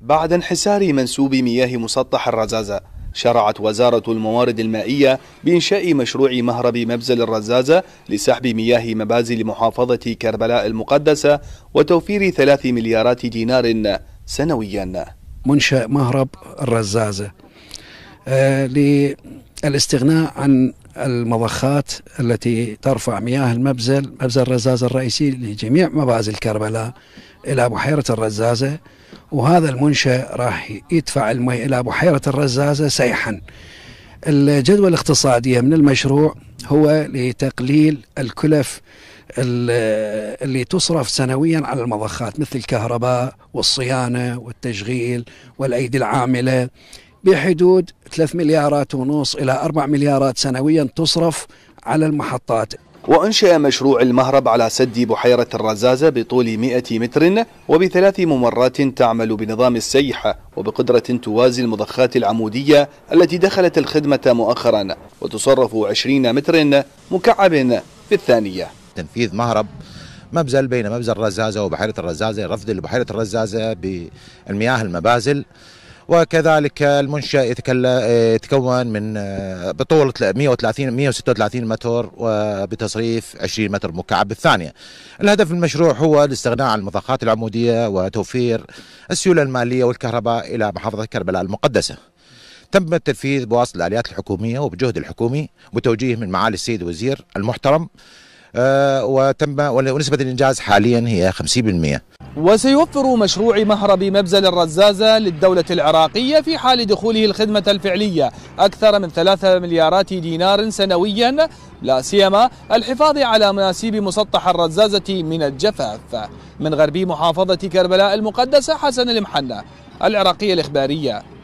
بعد انحسار منسوب مياه مسطح الرزازة شرعت وزارة الموارد المائية بإنشاء مشروع مهرب مبزل الرزازة لسحب مياه مبازل محافظة كربلاء المقدسة وتوفير ثلاث مليارات دينار سنويا منشأ مهرب الرزازة آه للاستغناء عن المضخات التي ترفع مياه المبزل مبزل الرزازة الرئيسي لجميع مبازل كربلاء إلى بحيرة الرزازة وهذا المنشأ راح يدفع المي إلى بحيرة الرزازة سيحا الجدوى الاقتصادية من المشروع هو لتقليل الكلف اللي تصرف سنويا على المضخات مثل الكهرباء والصيانة والتشغيل والأيدي العاملة بحدود 3 مليارات ونص إلى 4 مليارات سنويا تصرف على المحطات وأنشأ مشروع المهرب على سد بحيرة الرزازة بطول 100 متر وبثلاث ممرات تعمل بنظام السيحة وبقدرة توازي المضخات العمودية التي دخلت الخدمة مؤخرا وتصرف 20 متر مكعب في الثانية تنفيذ مهرب مبزل بين مبزل الرزازة وبحيرة الرزازة رفض لبحيرة الرزازة بالمياه المبازل وكذلك المنشأ آه، يتكون من بطولة 130 136 متر وبتصريف 20 متر مكعب بالثانية الهدف المشروع هو الاستغناء عن المضخات العمودية وتوفير السيولة المالية والكهرباء إلى محافظة كربلاء المقدسة تم التنفيذ بواسطة الآليات الحكومية وبجهد الحكومي وتوجيه من معالي السيد الوزير المحترم آه، وتم ونسبة الإنجاز حاليا هي 50% وسيوفر مشروع مهرب مبزل الرزازة للدولة العراقية في حال دخوله الخدمة الفعلية أكثر من ثلاثة مليارات دينار سنويا لا سيما الحفاظ على مناسيب مسطح الرزازة من الجفاف من غربي محافظة كربلاء المقدسة حسن المحنة العراقية الإخبارية